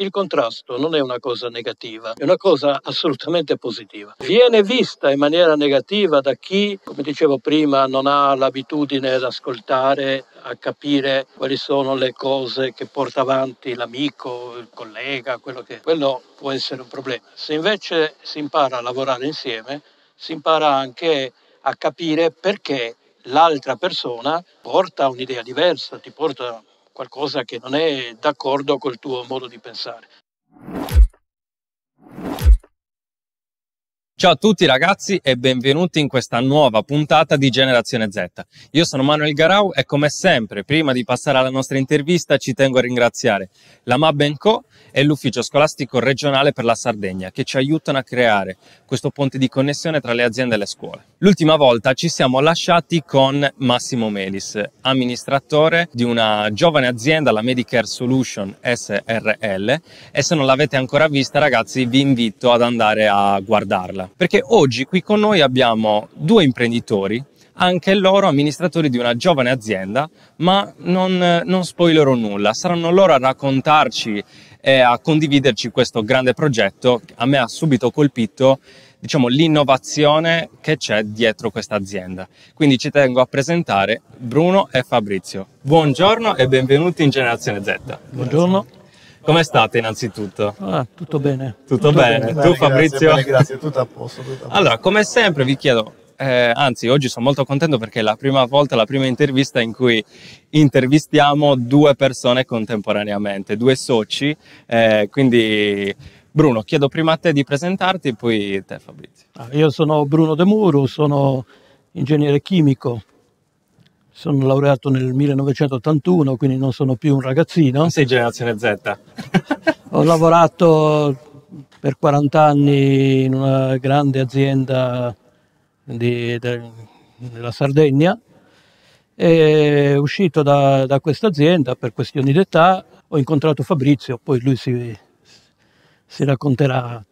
il contrasto non è una cosa negativa, è una cosa assolutamente positiva. Viene vista in maniera negativa da chi, come dicevo prima, non ha l'abitudine ad ascoltare, a capire quali sono le cose che porta avanti l'amico, il collega, quello che è. Quello può essere un problema. Se invece si impara a lavorare insieme, si impara anche a capire perché l'altra persona porta un'idea diversa, ti porta qualcosa che non è d'accordo col tuo modo di pensare. Ciao a tutti ragazzi e benvenuti in questa nuova puntata di Generazione Z. Io sono Manuel Garau e come sempre, prima di passare alla nostra intervista, ci tengo a ringraziare la Mabenco e l'Ufficio Scolastico Regionale per la Sardegna che ci aiutano a creare questo ponte di connessione tra le aziende e le scuole. L'ultima volta ci siamo lasciati con Massimo Melis, amministratore di una giovane azienda, la Medicare Solution SRL e se non l'avete ancora vista ragazzi vi invito ad andare a guardarla perché oggi qui con noi abbiamo due imprenditori anche loro amministratori di una giovane azienda, ma non, non spoilerò nulla, saranno loro a raccontarci e a condividerci questo grande progetto. A me ha subito colpito diciamo, l'innovazione che c'è dietro questa azienda. Quindi ci tengo a presentare Bruno e Fabrizio. Buongiorno e benvenuti in Generazione Z. Buongiorno. Come state innanzitutto? Ah, tutto bene. Tutto, tutto bene. bene. Tu Fabrizio? Grazie, grazie, tutto a posto. Tutto a posto. Allora, come sempre vi chiedo, eh, anzi oggi sono molto contento perché è la prima volta, la prima intervista in cui intervistiamo due persone contemporaneamente, due soci, eh, quindi Bruno, chiedo prima a te di presentarti e poi te Fabrizio. Ah, io sono Bruno De Muro, sono ingegnere chimico, sono laureato nel 1981, quindi non sono più un ragazzino. Sei generazione Z. Ho lavorato per 40 anni in una grande azienda di, de, della Sardegna e uscito da, da questa azienda per questioni d'età ho incontrato Fabrizio, poi lui si, si racconterà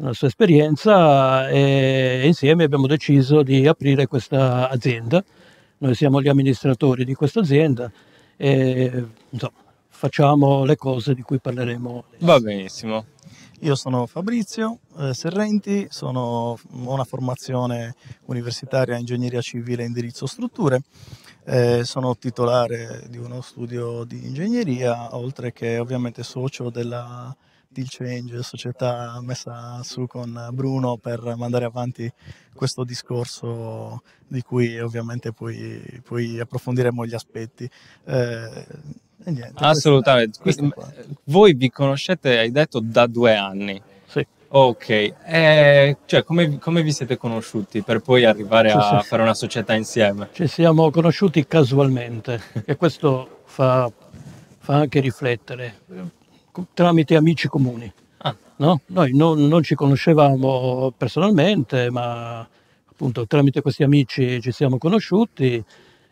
la sua esperienza e insieme abbiamo deciso di aprire questa azienda. Noi siamo gli amministratori di questa azienda e insomma, facciamo le cose di cui parleremo. Adesso. Va benissimo. Io sono Fabrizio eh, Serrenti, sono, ho una formazione universitaria in ingegneria civile e indirizzo strutture, eh, sono titolare di uno studio di ingegneria, oltre che ovviamente socio della Deal Change, società messa su con Bruno per mandare avanti questo discorso di cui ovviamente poi, poi approfondiremo gli aspetti. Eh, niente, Assolutamente. Questa, questa eh, Voi vi conoscete, hai detto, da due anni. Sì. Ok, e, eh, cioè, come, come, vi siete conosciuti per poi arrivare a sì. fare una società insieme? Ci siamo conosciuti casualmente e questo fa, fa anche riflettere eh, tramite amici comuni. Ah. No? Noi non, non ci conoscevamo personalmente, ma appunto tramite questi amici ci siamo conosciuti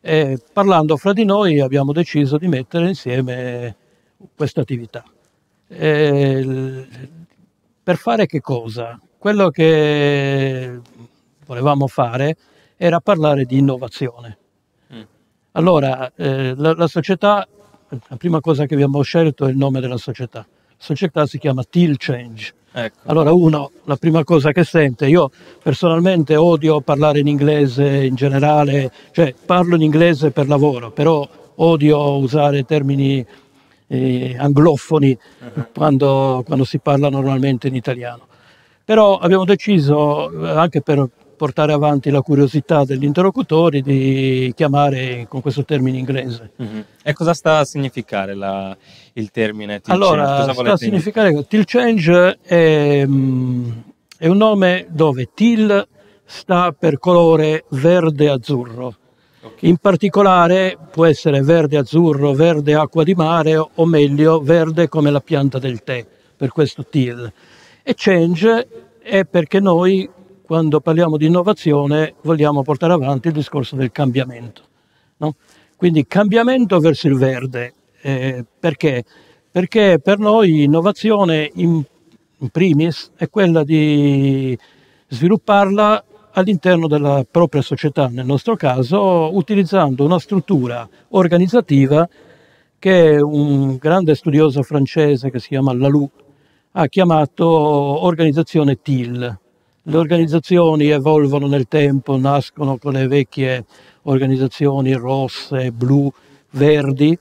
e parlando fra di noi abbiamo deciso di mettere insieme questa attività. E per fare che cosa? Quello che volevamo fare era parlare di innovazione. Mm. Allora, eh, la, la, società, la prima cosa che abbiamo scelto è il nome della società. La società si chiama Till Change Ecco. Allora uno, la prima cosa che sente, io personalmente odio parlare in inglese in generale, cioè parlo in inglese per lavoro, però odio usare termini eh, anglofoni uh -huh. quando, quando si parla normalmente in italiano. Però abbiamo deciso, eh, anche per portare avanti la curiosità degli interlocutori di chiamare con questo termine inglese. Mm-hmm. E cosa sta a significare la, il termine till allora, change? Allora, sta a significare che till change è, mm, è, un nome dove till sta per colore verde-azzurro. Okay. In particolare può essere verde-azzurro, verde acqua di mare o meglio verde come la pianta del tè, per questo till. E change è perché noi quando parliamo di innovazione vogliamo portare avanti il discorso del cambiamento. No? Quindi cambiamento verso il verde, eh, perché? Perché per noi innovazione in, in primis è quella di svilupparla all'interno della propria società, nel nostro caso utilizzando una struttura organizzativa che un grande studioso francese che si chiama Laloux ha chiamato organizzazione TIL, le organizzazioni evolvono nel tempo, nascono con le vecchie organizzazioni rosse, blu, verdi,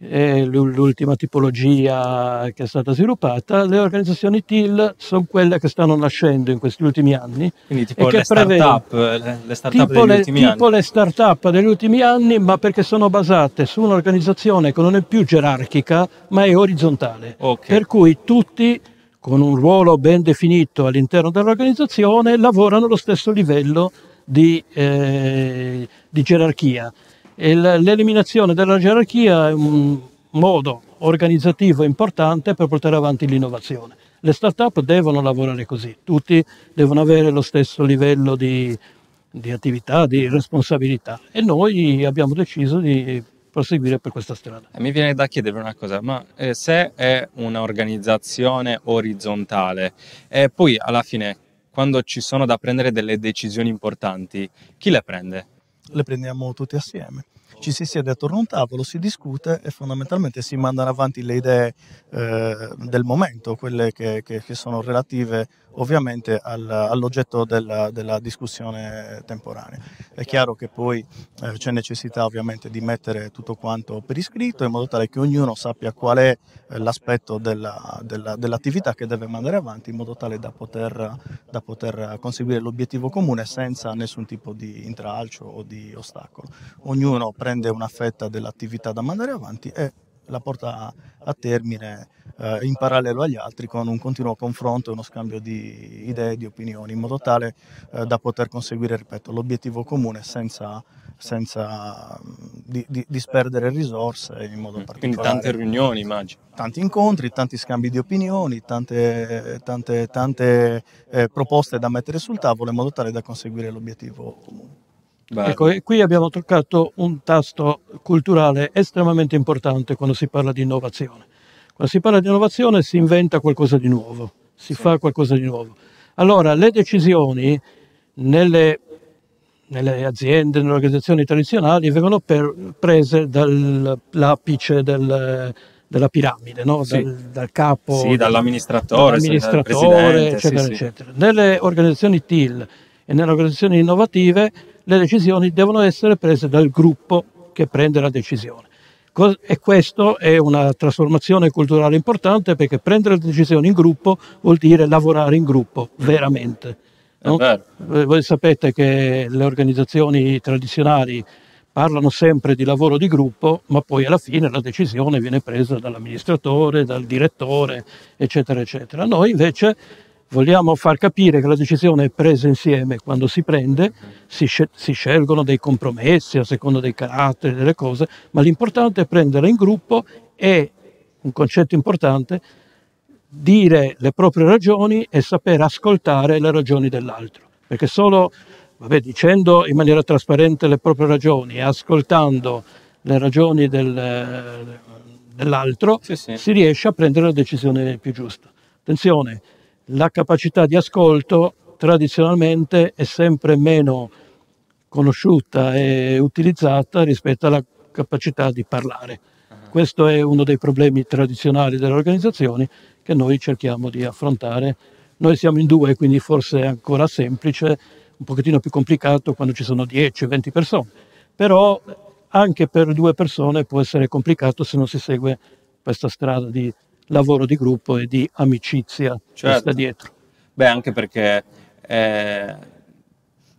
l'ultima tipologia che è stata sviluppata, le organizzazioni TIL sono quelle che stanno nascendo in questi ultimi anni. Quindi tipo le start-up, le, start-up degli le, ultimi tipo anni. Tipo le start-up degli ultimi anni, ma perché sono basate su un'organizzazione che non è più gerarchica, ma è orizzontale. Okay. Per cui tutti con un ruolo ben definito all'interno dell'organizzazione lavorano allo stesso livello di, eh, di gerarchia. l'eliminazione della gerarchia è un modo organizzativo importante per portare avanti l'innovazione. Le start-up devono lavorare così, tutti devono avere lo stesso livello di, di attività, di responsabilità e noi abbiamo deciso di proseguire per questa strada. Mi viene da chiedere una cosa, ma eh, se è un'organizzazione orizzontale e poi alla fine quando ci sono da prendere delle decisioni importanti, chi le prende? Le prendiamo tutti assieme ci si siede attorno a un tavolo, si discute e fondamentalmente si mandano avanti le idee eh, del momento, quelle che, che, che sono relative ovviamente al, all'oggetto della, della, discussione temporanea. È chiaro che poi eh, c'è necessità ovviamente di mettere tutto quanto per iscritto in modo tale che ognuno sappia qual è eh, l'aspetto della, della, dell'attività che deve mandare avanti in modo tale da poter, da poter conseguire l'obiettivo comune senza nessun tipo di intralcio o di ostacolo. Ognuno prende una fetta dell'attività da mandare avanti e la porta a termine eh, in parallelo agli altri con un continuo confronto e uno scambio di idee e di opinioni in modo tale eh, da poter conseguire, ripeto, l'obiettivo comune senza, senza mm, di, di, disperdere risorse in modo mm, particolare. Quindi tante riunioni immagino. Tanti incontri, tanti scambi di opinioni, tante, tante, tante eh, proposte da mettere sul tavolo in modo tale da conseguire l'obiettivo comune. Bello. Ecco, e qui abbiamo toccato un tasto culturale estremamente importante quando si parla di innovazione. Quando si parla di innovazione si inventa qualcosa di nuovo, si sì. fa qualcosa di nuovo. Allora, le decisioni nelle, nelle aziende, nelle organizzazioni tradizionali, vengono per, prese dall'apice del, della piramide, no? sì. dal, dal, capo, sì, dall'amministratore, cioè dall'amministratore dal eccetera, eccetera. Nelle organizzazioni TIL e nelle organizzazioni innovative le decisioni devono essere prese dal gruppo che prende la decisione. E questa è una trasformazione culturale importante perché prendere decisioni in gruppo vuol dire lavorare in gruppo, veramente. No? Voi sapete che le organizzazioni tradizionali parlano sempre di lavoro di gruppo, ma poi alla fine la decisione viene presa dall'amministratore, dal direttore, eccetera, eccetera. Noi invece Vogliamo far capire che la decisione è presa insieme, quando si prende si, sce si scelgono dei compromessi a seconda dei caratteri, delle cose, ma l'importante è prendere in gruppo e, un concetto importante, dire le proprie ragioni e saper ascoltare le ragioni dell'altro, perché solo vabbè, dicendo in maniera trasparente le proprie ragioni e ascoltando le ragioni del, dell'altro sì, sì. si riesce a prendere la decisione più giusta. Attenzione, la capacità di ascolto tradizionalmente è sempre meno conosciuta e utilizzata rispetto alla capacità di parlare. Ah. Questo è uno dei problemi tradizionali delle organizzazioni che noi cerchiamo di affrontare. Noi siamo in due, quindi forse è ancora semplice, un pochettino più complicato quando ci sono 10-20 persone, però anche per due persone può essere complicato se non si segue questa strada di lavoro di gruppo e di amicizia certo. che sta certo. dietro. Beh, anche perché eh,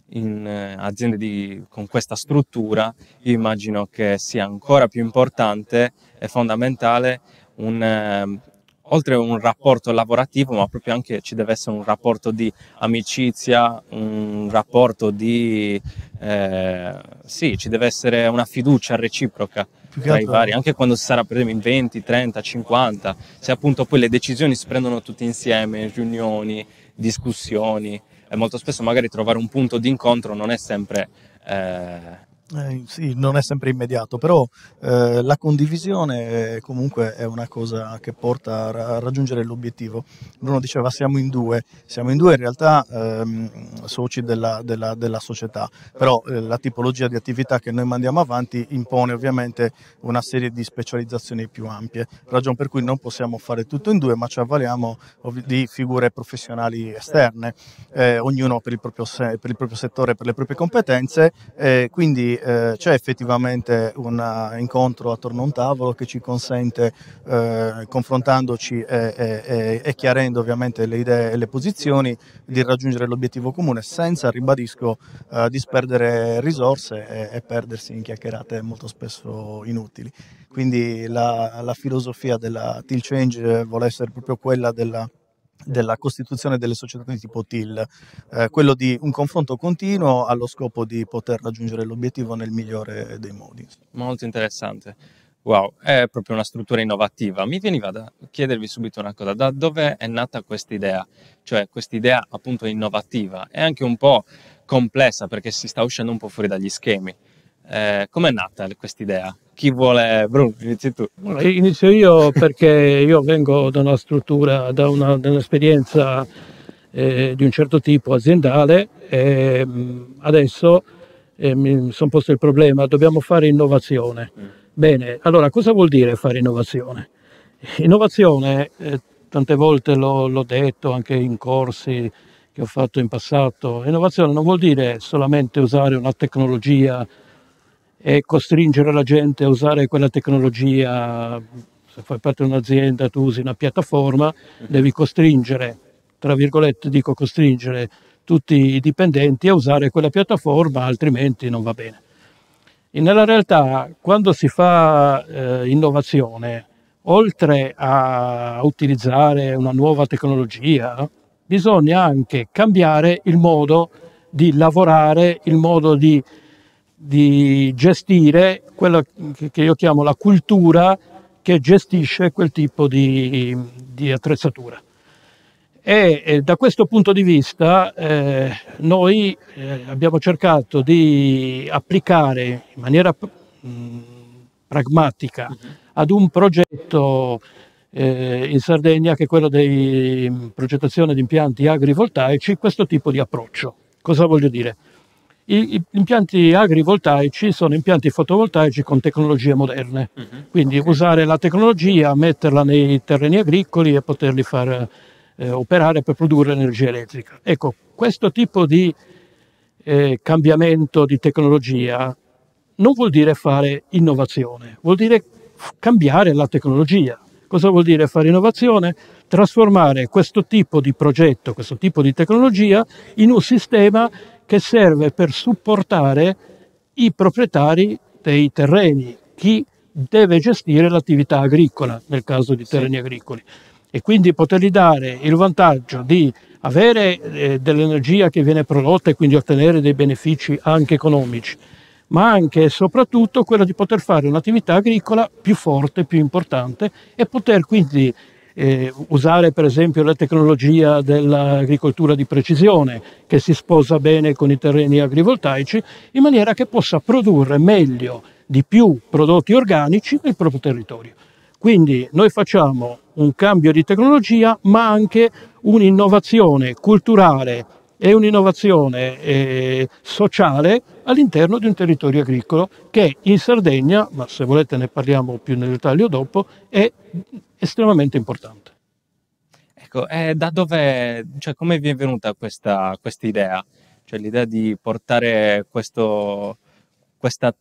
in eh, aziende di, con questa struttura io immagino che sia ancora più importante e fondamentale un, ehm, oltre a un rapporto lavorativo, ma proprio anche ci deve essere un rapporto di amicizia, un rapporto di... Eh, sì, ci deve essere una fiducia reciproca tra i vari, anche quando si sarà per esempio in 20, 30, 50, se appunto poi le decisioni si prendono tutte insieme, riunioni, discussioni, e molto spesso magari trovare un punto di incontro non è sempre... Eh, eh, sì, non è sempre immediato, però eh, la condivisione eh, comunque è una cosa che porta a, ra- a raggiungere l'obiettivo. Bruno diceva siamo in due, siamo in due in realtà ehm, soci della, della, della, società, però eh, la tipologia di attività che noi mandiamo avanti impone ovviamente una serie di specializzazioni più ampie, ragion per cui non possiamo fare tutto in due, ma ci avvaliamo di figure professionali esterne, eh, ognuno per il, proprio se- per il proprio settore, per le proprie competenze, eh, quindi eh, c'è effettivamente un eh, incontro attorno a un tavolo che ci consente, eh, confrontandoci e, e, e, chiarendo ovviamente le idee e le posizioni, di raggiungere l'obiettivo comune senza, ribadisco, eh, disperdere risorse e, e, perdersi in chiacchierate molto spesso inutili. Quindi la, la filosofia della Till Change vuole essere proprio quella della della costituzione delle società di tipo TIL, eh, quello di un confronto continuo allo scopo di poter raggiungere l'obiettivo nel migliore dei modi. Molto interessante. Wow, è proprio una struttura innovativa. Mi veniva da chiedervi subito una cosa, da dove è nata questa idea? Cioè questa idea appunto innovativa è anche un po' complessa perché si sta uscendo un po' fuori dagli schemi. Eh, Come è nata questa idea? chi vuole, Bruno, inizi tu. Inizio io perché io vengo da una struttura, da, una, da un'esperienza eh, di un certo tipo aziendale e mm, adesso eh, mi sono posto il problema, dobbiamo fare innovazione. Mm. Bene, allora cosa vuol dire fare innovazione? Innovazione, eh, tante volte l'ho, l'ho detto anche in corsi che ho fatto in passato, innovazione non vuol dire solamente usare una tecnologia e costringere la gente a usare quella tecnologia, se fai parte di un'azienda tu usi una piattaforma, mhm. devi costringere, tra virgolette dico costringere tutti i dipendenti a usare quella piattaforma, altrimenti non va bene. E nella realtà quando si fa eh, innovazione, oltre a utilizzare una nuova tecnologia, bisogna anche cambiare il modo di lavorare, il modo di di gestire quella che io chiamo la cultura che gestisce quel tipo di, di attrezzatura. E, da questo punto di vista eh, noi eh, abbiamo cercato di applicare in maniera mh, pragmatica mm-hmm. ad un progetto eh, in Sardegna che è quello di progettazione di impianti agrivoltaici questo tipo di approccio. Cosa voglio dire? gli impianti agrivoltaici sono impianti fotovoltaici con tecnologie moderne, mhm. quindi okay. usare la tecnologia, metterla nei terreni agricoli e poterli far eh, operare per produrre energia elettrica. Ecco, questo tipo di eh, cambiamento di tecnologia non vuol dire fare innovazione, vuol dire cambiare la tecnologia. Cosa vuol dire fare innovazione? Trasformare questo tipo di progetto, questo tipo di tecnologia in un sistema che serve per supportare i proprietari dei terreni, chi deve gestire l'attività agricola nel caso di terreni sì. agricoli e quindi potergli dare il vantaggio di avere eh, dell'energia che viene prodotta e quindi ottenere dei benefici anche economici, ma anche e soprattutto quello di poter fare un'attività agricola più forte, più importante e poter quindi eh, usare per esempio la tecnologia dell'agricoltura di precisione che si sposa bene con i terreni agrivoltaici in maniera che possa produrre meglio, di più prodotti organici nel proprio territorio. Quindi noi facciamo un cambio di tecnologia ma anche un'innovazione culturale e un'innovazione eh, sociale all'interno di un territorio agricolo che in Sardegna, ma se volete ne parliamo più nel dettaglio dopo, è estremamente importante. Ecco, eh, da dove, cioè come vi è venuta questa idea? Cioè l'idea di portare questo, questa,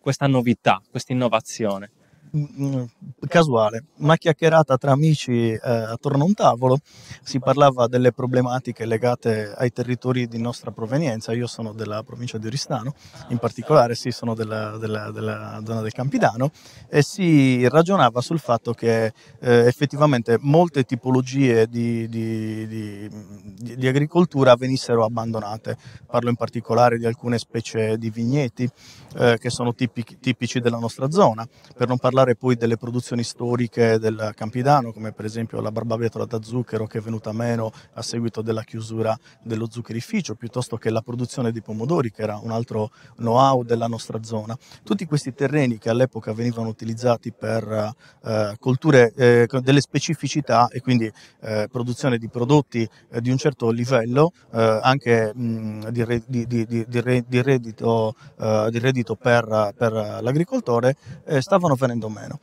questa novità, questa innovazione? Mm, casuale, una chiacchierata tra amici eh, attorno a un tavolo, si parlava delle problematiche legate ai territori di nostra provenienza, io sono della provincia di Oristano, in particolare sì, sono della, della, della zona del Campidano e si ragionava sul fatto che eh, effettivamente molte tipologie di, di, di, di, agricoltura venissero abbandonate, parlo in particolare di alcune specie di vigneti eh, che sono tipici, tipici della nostra zona, per non parlare parlare poi delle produzioni storiche del Campidano, come per esempio la barbabietola da zucchero che è venuta meno a seguito della chiusura dello zuccherificio, piuttosto che la produzione di pomodori, che era un altro know-how della nostra zona. Tutti questi terreni che all'epoca venivano utilizzati per eh, colture eh, delle specificità e quindi eh, produzione di prodotti eh, di un certo livello, eh, anche mh, di, re, di, di, di, reddito, eh, di reddito per, per l'agricoltore, stavano venendo o meno.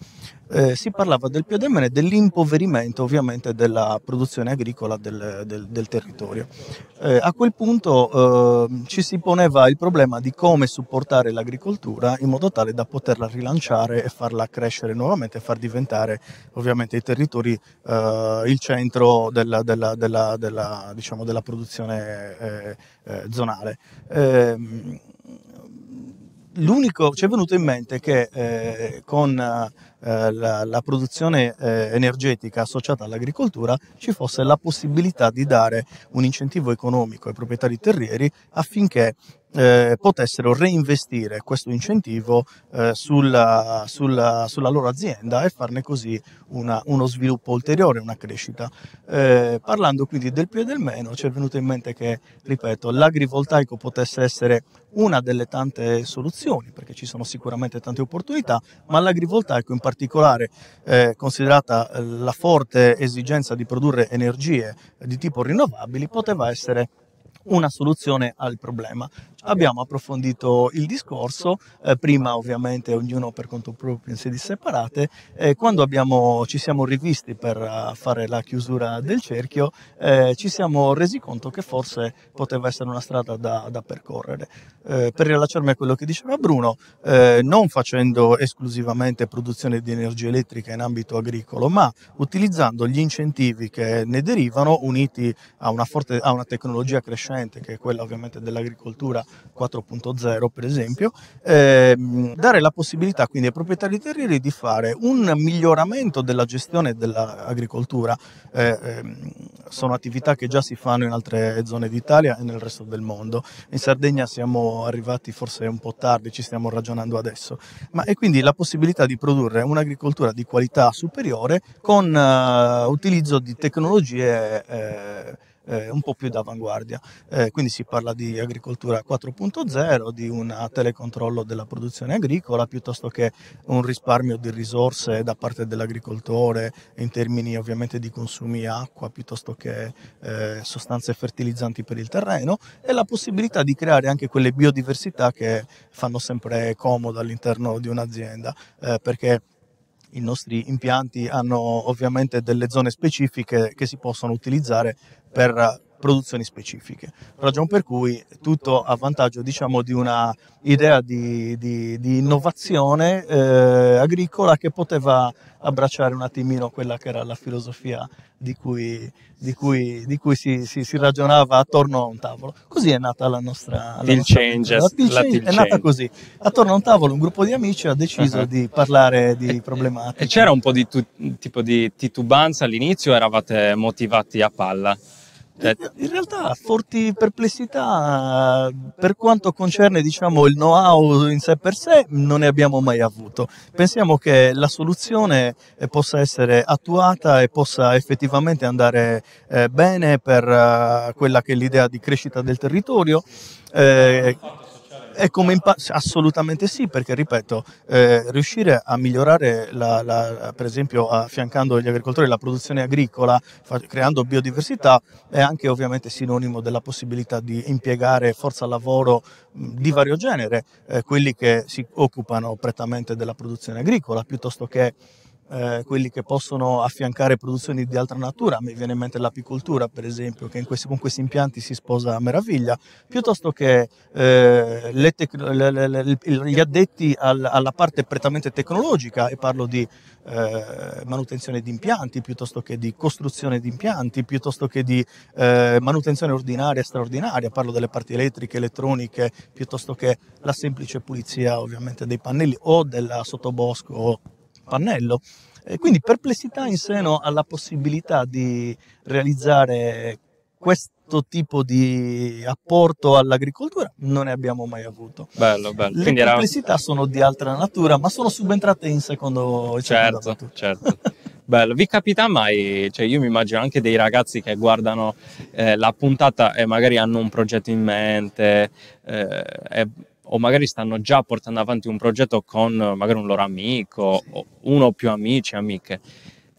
Eh, si parlava del più e dell'impoverimento ovviamente della produzione agricola del, del, del territorio. Eh, a quel punto eh, ci si poneva il problema di come supportare l'agricoltura in modo tale da poterla rilanciare e farla crescere nuovamente e far diventare ovviamente i territori eh, il centro della, della, della, della diciamo, produzione eh, eh, zonale. Ehm, l'unico ci è venuto in mente che eh, con eh, la, la, produzione eh, energetica associata all'agricoltura ci fosse la possibilità di dare un incentivo economico ai proprietari terrieri affinché eh, potessero reinvestire questo incentivo eh, sulla, sulla, sulla, loro azienda e farne così una, uno sviluppo ulteriore, una crescita. Eh, parlando quindi del più e del meno, ci è venuto in mente che, ripeto, l'agrivoltaico potesse essere una delle tante soluzioni, perché ci sono sicuramente tante opportunità, ma l'agrivoltaico in particolare particolare, eh, considerata eh, la forte esigenza di produrre energie eh, di tipo rinnovabili, poteva essere una soluzione al problema. Abbiamo approfondito il discorso, eh, prima ovviamente ognuno per conto proprio in sedi separate, eh, quando abbiamo, ci siamo rivisti per eh, fare la chiusura del cerchio eh, ci siamo resi conto che forse poteva essere una strada da, da percorrere. Eh, per riallacciarmi a quello che diceva Bruno, eh, non facendo esclusivamente produzione di energia elettrica in ambito agricolo, ma utilizzando gli incentivi che ne derivano uniti a una, forte, a una tecnologia crescente differente, che è quella ovviamente dell'agricoltura 4.0 per esempio, ehm, dare la possibilità quindi ai proprietari terrieri di fare un miglioramento della gestione dell'agricoltura, eh, ehm, sono attività che già si fanno in altre zone d'Italia e nel resto del mondo, in Sardegna siamo arrivati forse un po' tardi, ci stiamo ragionando adesso, ma è quindi la possibilità di produrre un'agricoltura di qualità superiore con eh, utilizzo di tecnologie eh, eh, un po' più d'avanguardia. Eh, quindi si parla di agricoltura 4.0, di un telecontrollo della produzione agricola, piuttosto che un risparmio di risorse da parte dell'agricoltore in termini ovviamente di consumi acqua, piuttosto che eh, sostanze fertilizzanti per il terreno e la possibilità di creare anche quelle biodiversità che fanno sempre comodo all'interno di un'azienda, eh, perché i nostri impianti hanno ovviamente delle zone specifiche che si possono utilizzare per produzioni specifiche. Ragion per cui tutto a vantaggio diciamo, di una idea di, di, di innovazione eh, agricola che poteva abbracciare un attimino quella che era la filosofia di cui, di cui, di cui si, si, si, ragionava attorno a un tavolo. Così è nata la nostra... Il Changes. La, til è nata così. Attorno a un tavolo un gruppo di amici ha deciso uh -huh. di parlare di e, problematiche. E c'era un po' di tu, tipo di titubanza all'inizio, eravate motivati a palla? Eh, in realtà forti perplessità per quanto concerne diciamo, il know-how in sé per sé non ne abbiamo mai avuto. Pensiamo che la soluzione eh, possa essere attuata e possa effettivamente andare eh, bene per eh, quella che è l'idea di crescita del territorio. Eh, è come assolutamente sì, perché ripeto, eh, riuscire a migliorare, la, la, per esempio, affiancando gli agricoltori la produzione agricola, fa- creando biodiversità, è anche ovviamente sinonimo della possibilità di impiegare forza lavoro mm, di vario genere, eh, quelli che si occupano prettamente della produzione agricola, piuttosto che eh, quelli che possono affiancare produzioni di altra natura, mi viene in mente l'apicoltura per esempio, che questi, con questi impianti si sposa a meraviglia, piuttosto che eh, le tec- le, le, gli addetti al, alla parte prettamente tecnologica, e parlo di eh, manutenzione di impianti, piuttosto che di costruzione di impianti, piuttosto che di eh, manutenzione ordinaria e straordinaria, parlo delle parti elettriche, elettroniche, piuttosto che la semplice pulizia ovviamente dei pannelli o del sottobosco pannello. E quindi perplessità in seno alla possibilità di realizzare questo tipo di apporto all'agricoltura non ne abbiamo mai avuto. Bello, bello. Le Quindi complessità era... sono di altra natura, ma sono subentrate in secondo... In certo, secondo certo. Bello, vi capita mai, cioè io mi immagino anche dei ragazzi che guardano eh, la puntata e magari hanno un progetto in mente, eh, o magari stanno già portando avanti un progetto con eh, magari un loro amico sì. o uno o più amici, amiche.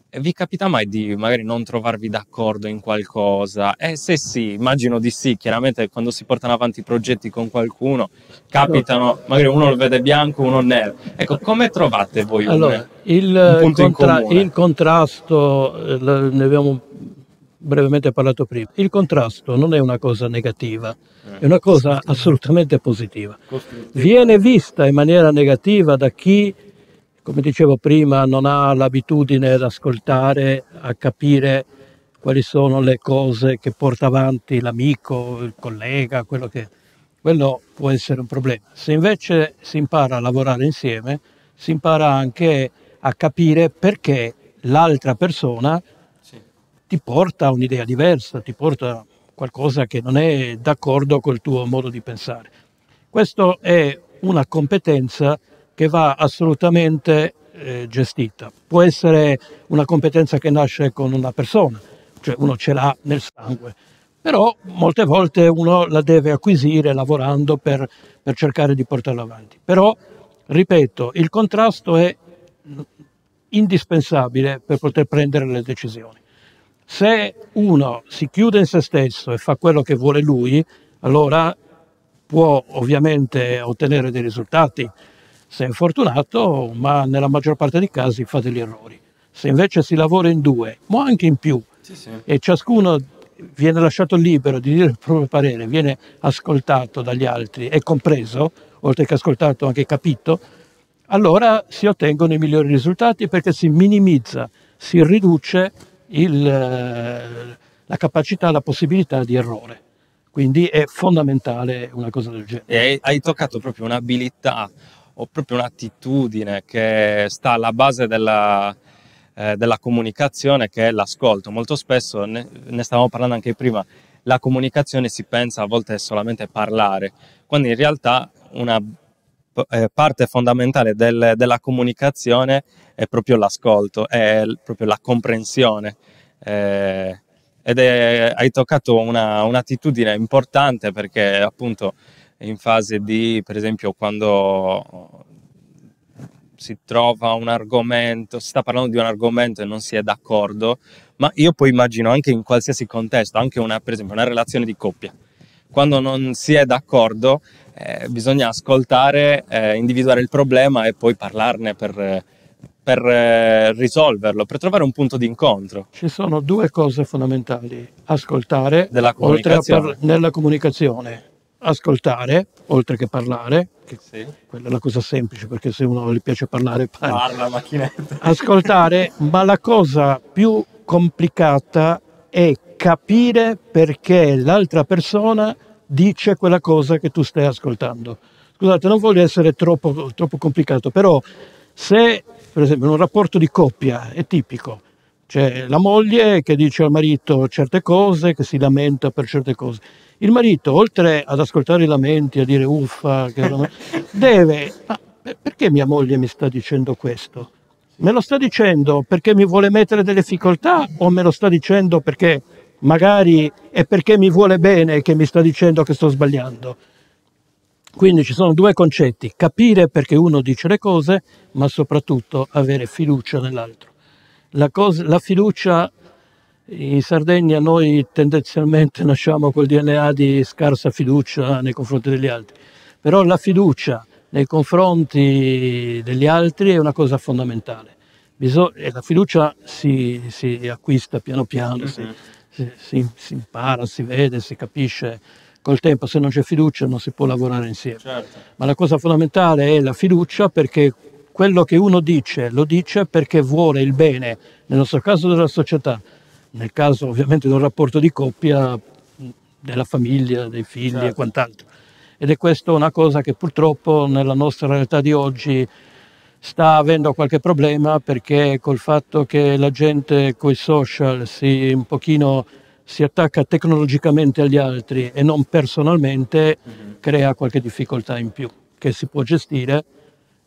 Vi capita mai di magari non trovarvi d'accordo in qualcosa? Eh se sì, immagino di sì, chiaramente quando si portano avanti progetti con qualcuno capitano, magari uno lo eh, vede bianco, uno nero. Ecco, come trovate voi allora, un, il, un contra- il contrasto, eh, ne abbiamo brevemente parlato prima, il contrasto non è una cosa negativa, eh. è una cosa assolutamente positiva. Viene vista in maniera negativa da chi, come dicevo prima, non ha l'abitudine ad ascoltare, a capire quali sono le cose che porta avanti l'amico, il collega, quello che... Quello può essere un problema. Se invece si impara a lavorare insieme, si impara anche a capire perché l'altra persona ti porta a un'idea diversa, ti porta a qualcosa che non è d'accordo col tuo modo di pensare. Questa è una competenza che va assolutamente eh, gestita. Può essere una competenza che nasce con una persona, cioè uno ce l'ha nel sangue, però molte volte uno la deve acquisire lavorando per, per cercare di portarla avanti. Però, ripeto, il contrasto è indispensabile per poter prendere le decisioni. Se uno si chiude in se stesso e fa quello che vuole lui, allora può ovviamente ottenere dei risultati se è fortunato, ma nella maggior parte dei casi fa degli errori. Se invece si lavora in due, ma anche in più, sì, sì. e ciascuno viene lasciato libero di dire il proprio parere, viene ascoltato dagli altri e compreso, oltre che ascoltato anche capito, allora si ottengono i migliori risultati perché si minimizza, si riduce il, eh, la capacità, la possibilità di errore. Quindi è fondamentale una cosa del genere. E hai, toccato proprio un'abilità o proprio un'attitudine che sta alla base della, eh, della comunicazione che è l'ascolto. Molto spesso, ne, ne stavamo parlando anche prima, la comunicazione si pensa a volte solamente parlare, quando in realtà una eh, parte fondamentale del, della comunicazione è proprio l'ascolto, è proprio la comprensione. Eh, ed è, hai toccato una, un'attitudine importante perché appunto in fase di, per esempio, quando si trova un argomento, si sta parlando di un argomento e non si è d'accordo, ma io poi immagino anche in qualsiasi contesto, anche una, per esempio una relazione di coppia, quando non si è d'accordo eh, bisogna ascoltare, eh, individuare il problema e poi parlarne per, per eh, risolverlo, per trovare un punto di incontro. Ci sono due cose fondamentali, ascoltare oltre a par- nella comunicazione. Ascoltare, oltre che parlare, che sì. quella è la cosa semplice perché se uno gli piace parlare parla. parla macchinetta. Ascoltare, ma la cosa più complicata è capire perché l'altra persona dice quella cosa che tu stai ascoltando. Scusate, non voglio essere troppo, troppo complicato, però se per esempio in un rapporto di coppia è tipico, c'è la moglie che dice al marito certe cose, che si lamenta per certe cose. Il marito, oltre ad ascoltare i lamenti, a dire uffa, deve, ma perché mia moglie mi sta dicendo questo? Me lo sta dicendo perché mi vuole mettere delle difficoltà o me lo sta dicendo perché magari è perché mi vuole bene che mi sta dicendo che sto sbagliando. Quindi ci sono due concetti, capire perché uno dice le cose, ma soprattutto avere fiducia nell'altro. La, la, fiducia in Sardegna noi tendenzialmente nasciamo col DNA di scarsa fiducia nei confronti degli altri, però la fiducia nei confronti degli altri è una cosa fondamentale. Bisog la fiducia si, si, acquista piano piano, mm -hmm. si, mhm si, si, impara, si vede, si capisce col tempo, se non c'è fiducia non si può lavorare insieme. Certo. Ma la cosa fondamentale è la fiducia perché quello che uno dice lo dice perché vuole il bene, nel nostro caso della società, nel caso ovviamente di un rapporto di coppia, della famiglia, dei figli certo. e quant'altro. Ed è questa una cosa che purtroppo nella nostra realtà di oggi sta avendo qualche problema perché col fatto che la gente con i social si un pochino si attacca tecnologicamente agli altri e non personalmente mm -hmm. crea qualche difficoltà in più che si può gestire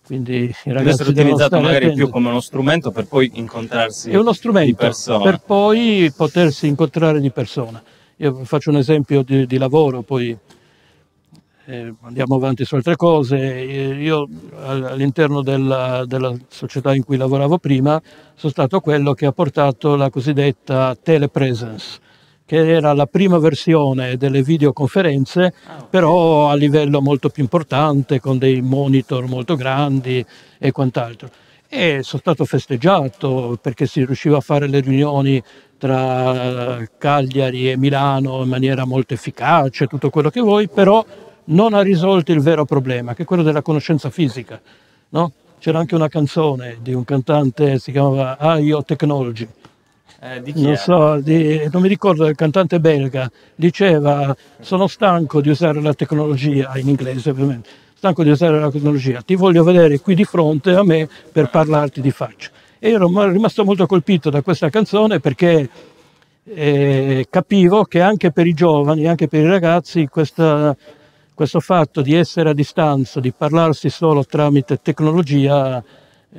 quindi i deve essere utilizzato magari attenti. più come uno strumento per poi incontrarsi è uno strumento di persona. per poi potersi incontrare di persona io faccio un esempio di, di lavoro poi eh, andiamo avanti su altre cose. Eh, io all'interno della, della, società in cui lavoravo prima sono stato quello che ha portato la cosiddetta telepresence, che era la prima versione delle videoconferenze, ah, però a livello molto più importante, con dei monitor molto grandi e quant'altro. E sono stato festeggiato perché si riusciva a fare le riunioni tra Cagliari e Milano in maniera molto efficace, tutto quello che vuoi, però non ha risolto il vero problema, che è quello della conoscenza fisica. No? C'era anche una canzone di un cantante, si chiamava IO Technology. Eh, non, so, di, non mi ricordo, il cantante belga diceva sono stanco di usare la tecnologia, in inglese ovviamente, stanco di usare la tecnologia, ti voglio vedere qui di fronte a me per parlarti di faccia. E ero rimasto molto colpito da questa canzone perché eh, capivo che anche per i giovani, anche per i ragazzi, questa questo fatto di essere a distanza, di parlarsi solo tramite tecnologia,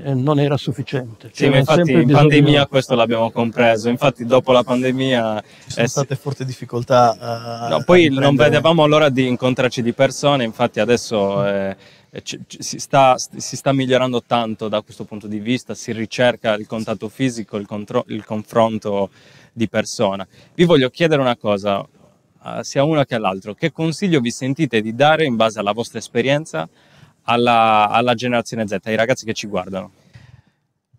eh, non era sufficiente. Sì, ma infatti in pandemia di... questo l'abbiamo compreso, infatti dopo la pandemia... Ci sono eh, state forti difficoltà. Eh, no, poi prendere... non vedevamo l'ora di incontrarci di persone, infatti adesso eh, c- c- si, sta, si, sta, migliorando tanto da questo punto di vista, si ricerca il contatto fisico, il, contro- il confronto di persona. Vi voglio chiedere una cosa, Ah, sia uno che all'altro, che consiglio vi sentite di dare in base alla vostra esperienza alla, alla generazione Z, ai ragazzi che ci guardano?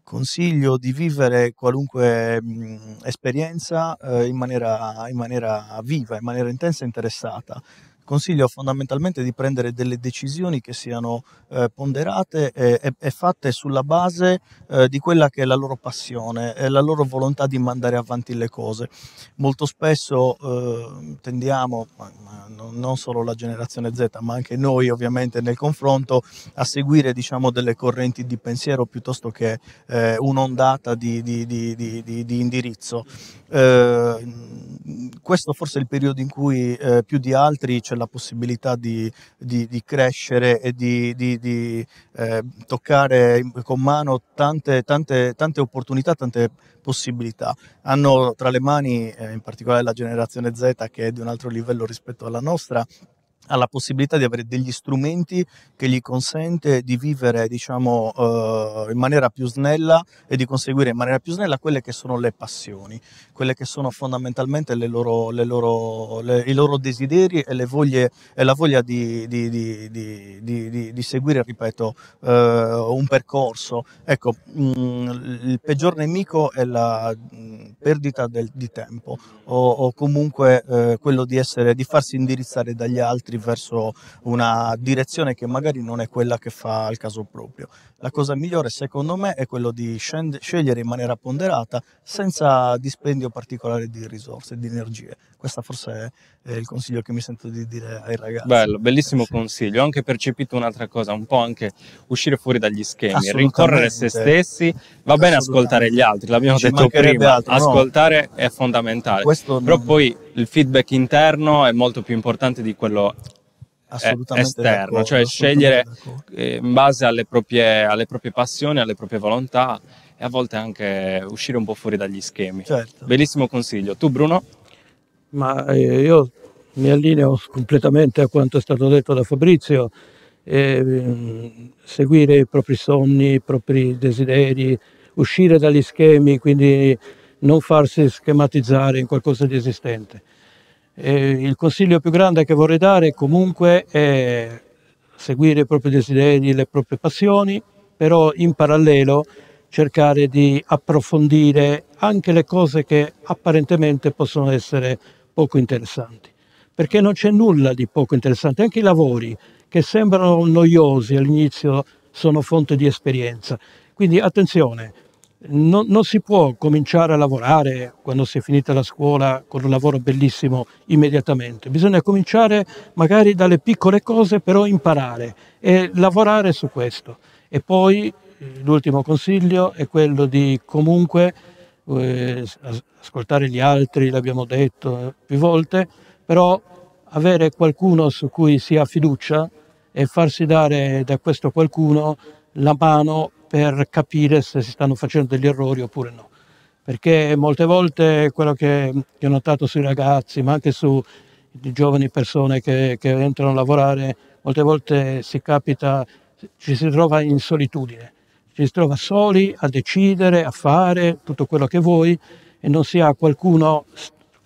Consiglio di vivere qualunque mh, esperienza eh, in, maniera, in maniera viva, in maniera intensa e interessata consiglio fondamentalmente di prendere delle decisioni che siano eh, ponderate e, e, e, fatte sulla base eh, di quella che è la loro passione e la loro volontà di mandare avanti le cose. Molto spesso eh, tendiamo, ma, ma non solo la generazione Z, ma anche noi ovviamente nel confronto, a seguire diciamo, delle correnti di pensiero piuttosto che eh, un'ondata di, di, di, di indirizzo. Eh, questo forse è il periodo in cui eh, più di altri ci c'è la possibilità di, di, di crescere e di, di eh, toccare con mano tante, tante, tante, opportunità, tante possibilità. Hanno tra le mani, eh, in particolare la generazione Z che è di un altro livello rispetto alla nostra, ha la possibilità di avere degli strumenti che gli consente di vivere diciamo, eh, in maniera più snella e di conseguire in maniera più snella quelle che sono le passioni, quelle che sono fondamentalmente le loro, le loro, le, i loro desideri e, voglie, e la voglia di, di, di, di seguire, ripeto, eh, un percorso. Ecco, mh, mm, il peggior nemico è la mh, mm, perdita del, di tempo o, o comunque eh, quello essere, di farsi indirizzare dagli altri metri verso una direzione che magari non è quella che fa al caso proprio. La cosa migliore secondo me è quello di scegliere in maniera ponderata senza dispendio particolare di risorse, di energie. Questo forse è il consiglio che mi sento di dire ai ragazzi. Bello, bellissimo sì. consiglio. Ho anche percepito un'altra cosa, un po' anche uscire fuori dagli schemi, rincorrere se stessi. Va bene ascoltare gli altri, l'abbiamo Ci detto prima, altro, ascoltare no. è fondamentale. Questo Però non... poi il feedback interno è molto più importante di quello esterno, cioè scegliere eh, in base alle proprie, alle proprie, passioni, alle proprie volontà e a volte anche uscire un po' fuori dagli schemi. Certo. Bellissimo consiglio. Tu Bruno? Ma eh, io mi allineo completamente a quanto è stato detto da Fabrizio. E, mm, seguire i propri sogni, i propri desideri, uscire dagli schemi, quindi non farsi schematizzare in qualcosa di esistente. E il consiglio più grande che vorrei dare comunque è seguire i propri desideri, le proprie passioni, però in parallelo cercare di approfondire anche le cose che apparentemente possono essere poco interessanti. Perché non c'è nulla di poco interessante, anche i lavori che sembrano noiosi all'inizio sono fonte di esperienza. Quindi attenzione, non, non, si può cominciare a lavorare quando si è finita la scuola con un lavoro bellissimo immediatamente, bisogna cominciare magari dalle piccole cose, però imparare e lavorare su questo. E poi eh, l'ultimo consiglio è quello di comunque eh, ascoltare gli altri, l'abbiamo detto eh, più volte, però avere qualcuno su cui si ha fiducia e farsi dare da questo qualcuno la mano per capire se si stanno facendo degli errori oppure no. Perché molte volte quello che, ho notato sui ragazzi, ma anche su giovani persone che, che entrano a lavorare, molte volte si capita, ci si trova in solitudine, ci si trova soli a decidere, a fare tutto quello che vuoi e non si ha qualcuno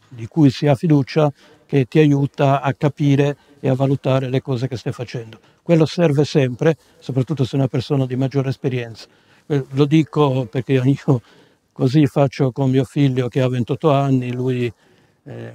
di cui si ha fiducia che ti aiuta a capire e a valutare le cose che stai facendo quello serve sempre, soprattutto se è una persona di maggiore esperienza. Eh, lo dico perché io così faccio con mio figlio che ha 28 anni, lui eh,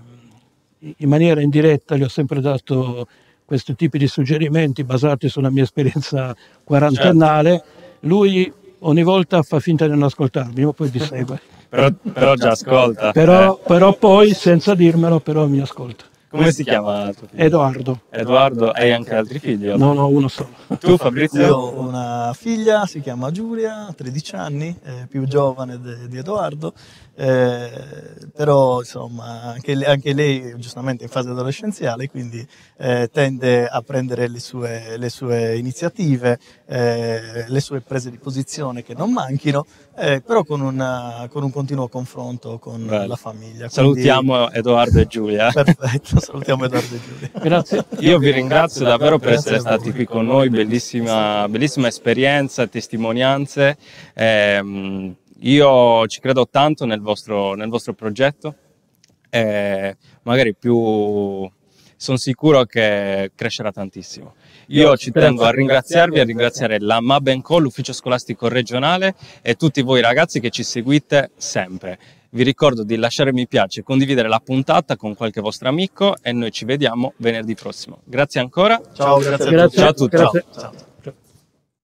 in maniera indiretta gli ho sempre dato questi tipi di suggerimenti basati sulla mia esperienza quarantennale, certo. lui ogni volta fa finta di non ascoltarmi, ma poi mi segue. però, però, già ascolta. Però, eh. però poi, senza dirmelo, però mi ascolta. Come si chiama tuo figlio? Edoardo. Edoardo, hai eh, anche altri figli? No, no, uno solo. Tu Fabrizio? Io ho una figlia, si chiama Giulia, 13 anni, eh, più giovane de, di Edoardo, eh, però insomma anche, anche, lei giustamente è in fase adolescenziale, quindi eh, tende a prendere le sue, le sue iniziative, eh, le sue prese di posizione che non manchino, eh, però con, una, con, un continuo confronto con Bello. la famiglia. Quindi... Salutiamo Edoardo e Giulia. Perfetto salutiamo Edoardo Giulia. Grazie. Io vi ringrazio davvero per essere stati qui con noi, bellissima, bellissima esperienza, testimonianze. Eh, io ci credo tanto nel vostro, nel vostro progetto. Eh, magari più sono sicuro che crescerà tantissimo. Io, ci tengo a ringraziarvi, a ringraziare la Mabenco, l'ufficio scolastico regionale e tutti voi ragazzi che ci seguite sempre. Vi ricordo di lasciare mi piace, condividere la puntata con qualche vostro amico e noi ci vediamo venerdì prossimo. Grazie ancora. Ciao, grazie, grazie, a tutti. Grazie. Ciao a tutti.